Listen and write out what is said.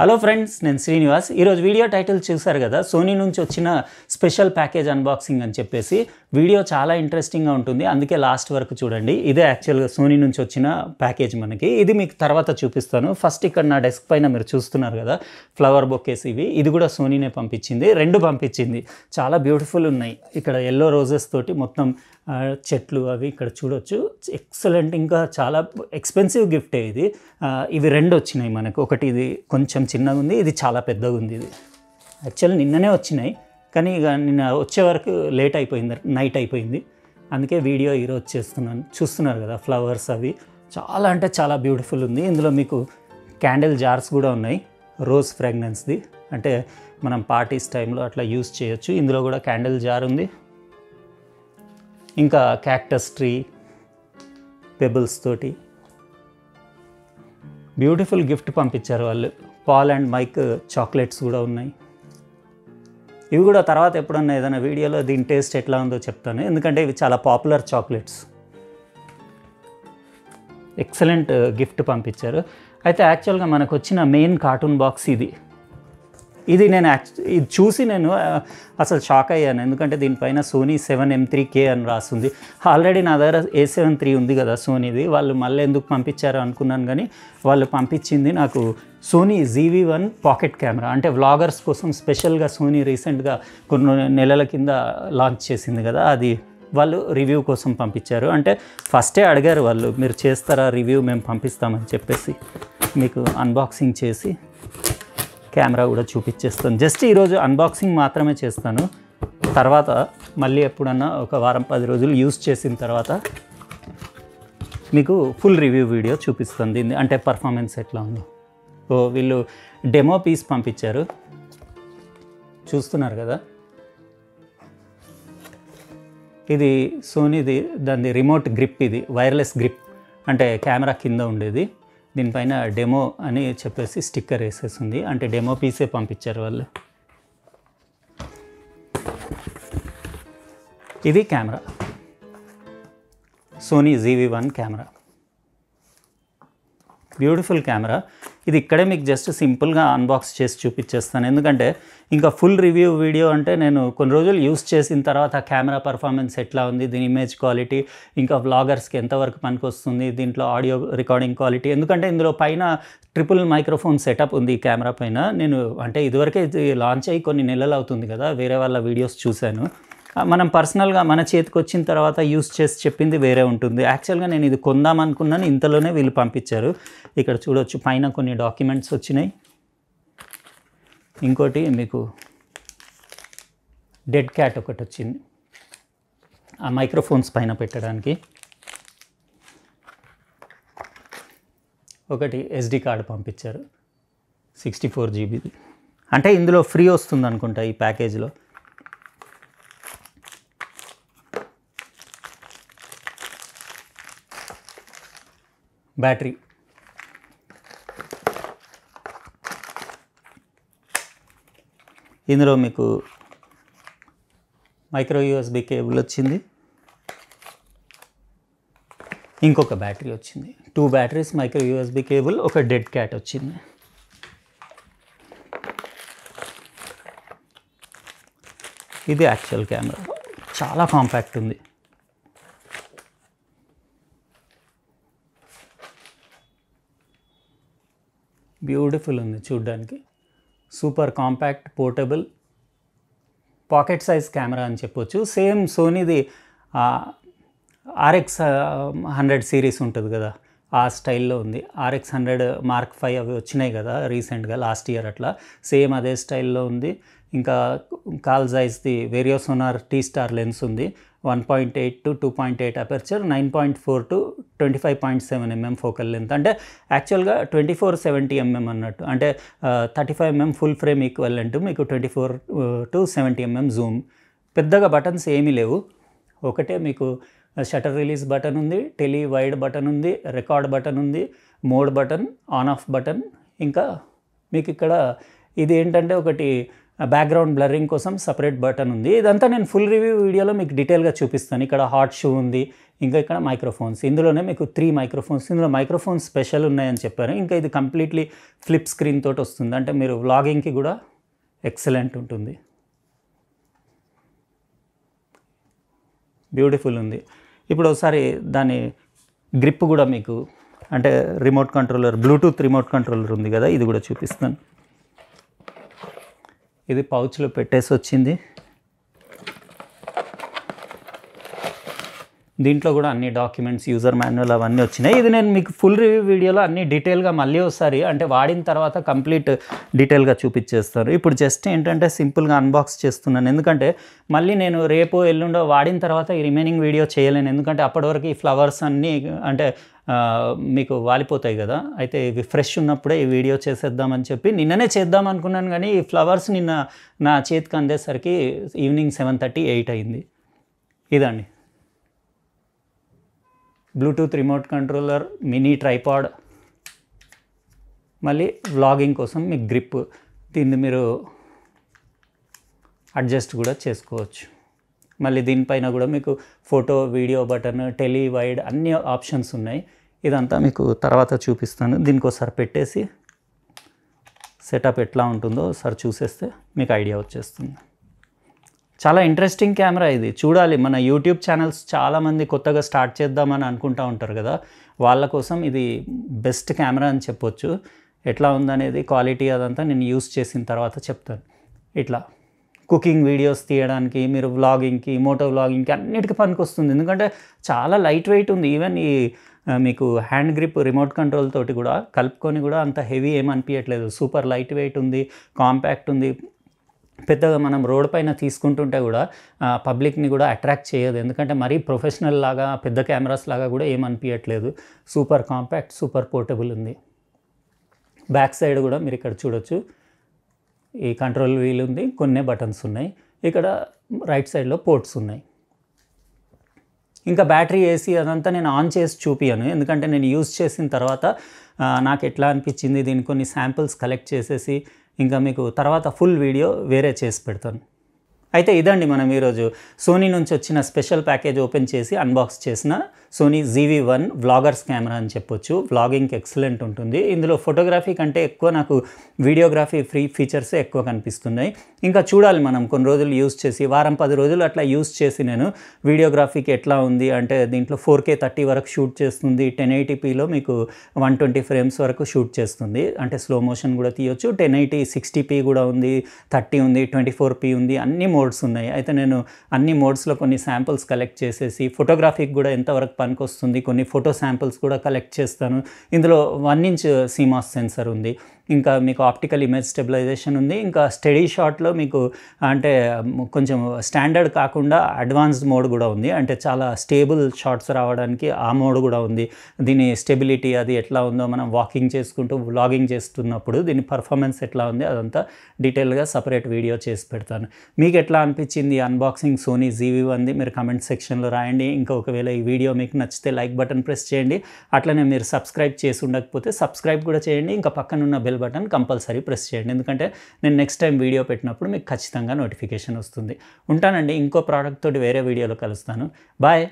hello friends నేను శ్రీనివాస్ ఈరోజు video title చూశారు కదా సోనీ నుంచి వచ్చిన స్పెషల్ ప్యాకేజ్ అన్బాక్సింగ్ అని చెప్పేసి వీడియో చాలా ఇంట్రెస్టింగ్గా ఉంటుంది అందుకే లాస్ట్ వరకు చూడండి ఇదే యాక్చువల్గా సోనీ నుంచి వచ్చిన ప్యాకేజ్ మనకి ఇది మీకు తర్వాత చూపిస్తాను ఫస్ట్ ఇక్కడ నా డెస్క్ పైన మీరు చూస్తున్నారు కదా ఫ్లవర్ బొక్కేస్ ఇవి ఇది కూడా సోనీనే పంపించింది రెండు పంపించింది చాలా బ్యూటిఫుల్ ఉన్నాయి ఇక్కడ ఎల్లో రోజెస్ తోటి మొత్తం చెట్లు అవి ఇక్కడ చూడొచ్చు ఎక్సలెంట్ ఇంకా చాలా ఎక్స్పెన్సివ్ గిఫ్టే ఇది ఇవి రెండు వచ్చినాయి మనకు ఒకటి ఇది కొంచెం చిన్నగా ఉంది ఇది చాలా పెద్దగా ఉంది ఇది యాక్చువల్ నిన్ననే వచ్చినాయి కానీ ఇక నిన్న వచ్చే వరకు లేట్ అయిపోయింది నైట్ అయిపోయింది అందుకే వీడియో ఈరోజు చేస్తున్నాను చూస్తున్నారు కదా ఫ్లవర్స్ అవి చాలా అంటే చాలా బ్యూటిఫుల్ ఉంది ఇందులో మీకు క్యాండిల్ జార్స్ కూడా ఉన్నాయి రోజ్ ఫ్రాగ్నెన్స్ది అంటే మనం పార్టీస్ టైంలో అట్లా యూస్ చేయొచ్చు ఇందులో కూడా క్యాండిల్ జార్ ఉంది ఇంకా క్యాక్టస్ ట్రీ పెబుల్స్ తోటి బ్యూటిఫుల్ గిఫ్ట్ పంపించారు వాళ్ళు పాల్ అండ్ మైక్ చాక్లెట్స్ కూడా ఉన్నాయి ఇవి కూడా తర్వాత ఎప్పుడన్నా ఏదైనా వీడియోలో దీని టేస్ట్ ఎట్లా ఉందో చెప్తాను ఎందుకంటే ఇవి చాలా పాపులర్ చాక్లెట్స్ ఎక్సలెంట్ గిఫ్ట్ పంపించారు అయితే యాక్చువల్గా మనకు వచ్చిన మెయిన్ కార్టూన్ బాక్స్ ఇది ఇది నేను ఇది చూసి నేను అసలు షాక్ అయ్యాను ఎందుకంటే దీనిపైన Sony seven M three K అని రాస్తుంది ఆల్రెడీ నా దగ్గర ఏ సెవెన్ త్రీ ఉంది కదా సోనీది వాళ్ళు మళ్ళీ ఎందుకు పంపించారు అనుకున్నాను కానీ వాళ్ళు పంపించింది నాకు Sony ZV one pocket camera అంటే వ్లాగర్స్ కోసం స్పెషల్గా సోనీ రీసెంట్గా కొన్ని నెలల కింద లాంచ్ చేసింది కదా అది వాళ్ళు రివ్యూ కోసం పంపించారు అంటే ఫస్టే అడిగారు వాళ్ళు మీరు చేస్తారా రివ్యూ మేము పంపిస్తామని చెప్పేసి మీకు అన్బాక్సింగ్ చేసి కెమెరా కూడా చూపించేస్తాను జస్ట్ ఈరోజు అన్బాక్సింగ్ మాత్రమే చేస్తాను తర్వాత మళ్ళీ ఎప్పుడన్నా ఒక వారం పది రోజులు యూస్ చేసిన తర్వాత మీకు ఫుల్ రివ్యూ వీడియో చూపిస్తుంది అంటే పర్ఫార్మెన్స్ ఎట్లా ఉందో ఓ వీళ్ళు డెమో పీస్ పంపించారు చూస్తున్నారు కదా ఇది సోనీది దాని రిమోట్ గ్రిప్ ఇది వైర్లెస్ గ్రిప్ అంటే కెమెరా కింద ఉండేది దీనిపైన డెమో అని చెప్పేసి స్టిక్కర్ వేసేసింది అంటే డెమో పీసే పంపించారు వాళ్ళు ఇది camera Sony ZV one camera beautiful camera ఇది ఇక్కడే మీకు జస్ట్ సింపుల్గా అన్బాక్స్ చేసి చూపించేస్తాను ఎందుకంటే ఇంకా ఫుల్ రివ్యూ వీడియో అంటే నేను కొన్ని రోజులు యూస్ చేసిన తర్వాత కెమెరా పర్ఫార్మెన్స్ ఎట్లా ఉంది దీని ఇమేజ్ క్వాలిటీ ఇంకా వ్లాగర్స్కి ఎంతవరకు పనికి వస్తుంది దీంట్లో ఆడియో రికార్డింగ్ క్వాలిటీ ఎందుకంటే ఇందులో పైన ట్రిపుల్ మైక్రోఫోన్ సెటప్ ఉంది ఈ కెమెరా పైన నేను అంటే ఇదివరకే ఇది లాంచ్ అయ్యి కొన్ని నెలలు అవుతుంది కదా వేరే వాళ్ళ వీడియోస్ చూశాను మనం పర్సనల్గా మన చేతికి వచ్చిన తర్వాత యూస్ చేసి చెప్పింది వేరే ఉంటుంది యాక్చువల్గా నేను ఇది కొందాం అనుకున్నాను ఇంతలోనే వీళ్ళు పంపించారు ఇక్కడ చూడవచ్చు పైన కొన్ని డాక్యుమెంట్స్ వచ్చినాయి ఇంకోటి మీకు డెడ్ క్యాట్ ఒకటి వచ్చింది ఆ మైక్రోఫోన్స్ పైన పెట్టడానికి ఒకటి ఎస్డి కార్డు పంపించారు సిక్స్టీ ఫోర్ జీబీది అంటే ఇందులో ఫ్రీ వస్తుంది అనుకుంటా ఈ ప్యాకేజ్లో బ్యాటరీ ఇందులో మీకు మైక్రో యూఎస్బి కేబుల్ వచ్చింది ఇంకొక బ్యాటరీ వచ్చింది two batteries micro USB cable ఒక డెడ్ క్యాట్ వచ్చింది ఇది యాక్చువల్ కెమెరా చాలా కాంపాక్ట్ ఉంది బ్యూటిఫుల్ ఉంది చూడ్డానికి super compact portable pocket size camera అని చెప్పొచ్చు సేమ్ సోనీది ఆర్ఎక్స్ హండ్రెడ్ సిరీస్ ఉంటుంది కదా ఆ స్టైల్లో ఉంది ఆర్ఎక్స్ హండ్రెడ్ మార్క్ ఫైవ్ అవి వచ్చినాయి కదా రీసెంట్గా లాస్ట్ ఇయర్ అట్లా సేమ్ అదే స్టైల్లో ఉంది ఇంకా Carl Zeiss the Sonnar T star lens ఉంది one point eight to two point eight aperture nine point four to twenty five point seven mm focal length అంటే యాక్చువల్గా ట్వంటీ ఫోర్ సెవెంటీ ఎంఎం అన్నట్టు అంటే thirty five mm full frame equal అంటూ మీకు twenty four to seventy mm zoom పెద్దగా buttons ఏమీ లేవు ఒకటే మీకు షటర్ రిలీజ్ బటన్ ఉంది టెలి వైడ్ బటన్ ఉంది రికార్డ్ బటన్ ఉంది mode button on off button ఇంకా మీకు ఇక్కడ ఇది ఏంటంటే ఒకటి బ్యాక్గ్రౌండ్ బ్లరింగ్ కోసం సపరేట్ బటన్ ఉంది ఇదంతా నేను ఫుల్ రివ్యూ వీడియోలో మీకు డీటెయిల్గా చూపిస్తాను ఇక్కడ హాట్ షూ ఉంది ఇంకా ఇక్కడ మైక్రోఫోన్స్ ఇందులోనే మీకు త్రీ మైక్రోఫోన్స్ ఇందులో మైక్రోఫోన్స్ స్పెషల్ ఉన్నాయని చెప్పారు ఇంకా ఇది కంప్లీట్లీ ఫ్లిప్ స్క్రీన్ తోటి వస్తుంది అంటే మీరు వ్లాగింగ్కి కూడా ఎక్సలెంట్ ఉంటుంది బ్యూటిఫుల్ ఉంది ఇప్పుడు ఒకసారి దాని గ్రిప్ కూడా మీకు అంటే remote controller Bluetooth remote controller ఉంది కదా ఇది కూడా చూపిస్తాను ఇది పౌచ్లో పెట్టేసి వచ్చింది దీంట్లో కూడా అన్ని డాక్యుమెంట్స్ యూజర్ మాన్యువల్ అవన్నీ వచ్చినాయి ఇది నేను మీకు ఫుల్ రివ్యూ వీడియోలో అన్ని డీటెయిల్గా మళ్ళీ ఒకసారి అంటే వాడిన తర్వాత కంప్లీట్ డీటెయిల్గా చూపించేస్తారు ఇప్పుడు జస్ట్ ఏంటంటే సింపుల్గా అన్బాక్స్ చేస్తున్నాను ఎందుకంటే మళ్ళీ నేను రేపు ఎల్లుండో వాడిన తర్వాత ఈ రిమైనింగ్ వీడియో చేయలేను ఎందుకంటే అప్పటివరకు ఈ ఫ్లవర్స్ అన్నీ అంటే మీకు వాలిపోతాయి కదా అయితే ఇవి ఫ్రెష్ ఉన్నప్పుడే ఈ వీడియో చేసేద్దామని చెప్పి నిన్ననే చేద్దాం అనుకున్నాను కానీ ఈ ఫ్లవర్స్ నిన్న నా చేతికి అందేసరికి ఈవినింగ్ సెవెన్ థర్టీ ఎయిట్ అయింది ఇదండి Bluetooth remote controller mini tripod మళ్ళీ వ్లాగింగ్ కోసం మీకు గ్రిప్ దీన్ని మీరు అడ్జస్ట్ కూడా చేసుకోవచ్చు మళ్ళీ దీనిపైన కూడా మీకు ఫోటో వీడియో బటన్ టెలివైడ్ అన్ని ఆప్షన్స్ ఉన్నాయి ఇదంతా మీకు తర్వాత చూపిస్తాను దీనికి ఒకసారి పెట్టేసి సెటప్ ఎట్లా ఉంటుందో ఒకసారి చూసేస్తే మీకు ఐడియా వచ్చేస్తుంది చాలా ఇంట్రెస్టింగ్ కెమెరా ఇది చూడాలి మన యూట్యూబ్ ఛానల్స్ చాలామంది కొత్తగా స్టార్ట్ చేద్దామని అనుకుంటూ ఉంటారు కదా వాళ్ళ కోసం ఇది బెస్ట్ కెమెరా అని చెప్పొచ్చు ఎట్లా ఉందనేది క్వాలిటీ అదంతా నేను యూస్ చేసిన తర్వాత చెప్తాను ఇట్లా కుకింగ్ వీడియోస్ తీయడానికి మీరు వ్లాగింగ్కి మోటో వ్లాగింగ్కి అన్నిటికీ పనికొస్తుంది ఎందుకంటే చాలా లైట్ వెయిట్ ఉంది ఈవెన్ ఈ మీకు హ్యాండ్ గ్రిప్ రిమోట్ కంట్రోల్ తోటి కూడా కలుపుకొని కూడా అంత హెవీ ఏం అనిపించట్లేదు సూపర్ లైట్ వెయిట్ ఉంది కాంపాక్ట్ ఉంది పెద్దగా మనం రోడ్ పైన తీసుకుంటుంటే కూడా పబ్లిక్ని కూడా అట్రాక్ట్ చేయదు ఎందుకంటే మరీ ప్రొఫెషనల్ లాగా పెద్ద కెమెరాస్ లాగా కూడా ఏమనిపించట్లేదు సూపర్ కాంపాక్ట్ సూపర్ పోర్టబుల్ ఉంది బ్యాక్ సైడ్ కూడా మీరు ఇక్కడ చూడొచ్చు ఈ కంట్రోల్ వీల్ ఉంది కొన్ని బటన్స్ ఉన్నాయి ఇక్కడ రైట్ సైడ్లో పోర్ట్స్ ఉన్నాయి ఇంకా బ్యాటరీ ఏసీ అదంతా నేను ఆన్ చేసి చూపియాను ఎందుకంటే నేను యూజ్ చేసిన తర్వాత నాకు ఎట్లా అనిపించింది దీని కొన్ని శాంపిల్స్ కలెక్ట్ చేసేసి ఇంకా మీకు తర్వాత ఫుల్ వీడియో వేరే చేసి పెడతాను అయితే ఇదండి మనం ఈరోజు సోనీ నుంచి వచ్చిన స్పెషల్ ప్యాకేజ్ ఓపెన్ చేసి అన్బాక్స్ చేసిన Sony ZV one vloggers camera అని చెప్పొచ్చు వ్లాగింగ్కి ఎక్సలెంట్ ఉంటుంది ఇందులో ఫోటోగ్రఫీ కంటే ఎక్కువ నాకు వీడియోగ్రఫీ ఫ్రీ ఫీచర్సే ఎక్కువ కనిపిస్తున్నాయి ఇంకా చూడాలి మనం కొన్ని రోజులు యూస్ చేసి వారం పది రోజులు అట్లా యూస్ చేసి నేను వీడియోగ్రఫీకి ఎట్లా ఉంది అంటే దీంట్లో ఫోర్ కే థర్టీ వరకు షూట్ చేస్తుంది టెన్ ఎయిటీపీలో మీకు వన్ ట్వంటీ ఫ్రేమ్స్ వరకు షూట్ చేస్తుంది అంటే స్లో మోషన్ కూడా తీయొచ్చు టెన్ ఎయిటీ సిక్స్టీ పీ కూడా ఉంది థర్టీ ఉంది ట్వంటీ ఫోర్ పీ ఉంది అన్ని మోడ్స్ ఉన్నాయి అయితే నేను అన్ని మోడ్స్లో కొన్ని శాంపిల్స్ కలెక్ట్ చేసేసి ఫోటోగ్రఫీకి కూడా ఎంతవరకు పనికి వస్తుంది కొన్ని ఫోటో శాంపిల్స్ కూడా కలెక్ట్ చేస్తాను ఇందులో వన్ ఇంచ్ సీమాస్ సెన్సర్ ఉంది ఇంకా మీకు ఆప్టికల్ ఇమేజ్ స్టెబిలైజేషన్ ఉంది ఇంకా స్టడీ షాట్లో మీకు అంటే కొంచెం స్టాండర్డ్ కాకుండా అడ్వాన్స్డ్ మోడ్ కూడా ఉంది అంటే చాలా స్టేబుల్ షాట్స్ రావడానికి ఆ మోడ్ కూడా ఉంది దీని స్టెబిలిటీ అది ఎట్లా ఉందో మనం వాకింగ్ చేసుకుంటూ వ్లాగింగ్ చేస్తున్నప్పుడు దీని పర్ఫార్మెన్స్ ఎట్లా ఉంది అదంతా డీటెయిల్గా సపరేట్ వీడియో చేసి పెడతాను మీకు ఎట్లా అనిపించింది అన్బాక్సింగ్ సోనీ జీవీ ఉంది మీరు కమెంట్ సెక్షన్లో రాయండి ఇంకా ఒకవేళ ఈ వీడియో మీకు నచ్చితే లైక్ బటన్ ప్రెస్ చేయండి అట్లనే మీరు సబ్స్క్రైబ్ చేసి ఉండకపోతే సబ్స్క్రైబ్ కూడా చేయండి ఇంకా పక్కనున్న బెల్ బటన్ కంపల్సరీ ప్రెస్ చేయండి ఎందుకంటే నేను నెక్స్ట్ టైం వీడియో పెట్టినప్పుడు మీకు ఖచ్చితంగా నోటిఫికేషన్ వస్తుంది ఉంటానండి ఇంకో ప్రోడక్ట్ తోటి వేరే వీడియోలో కలుస్తాను బాయ్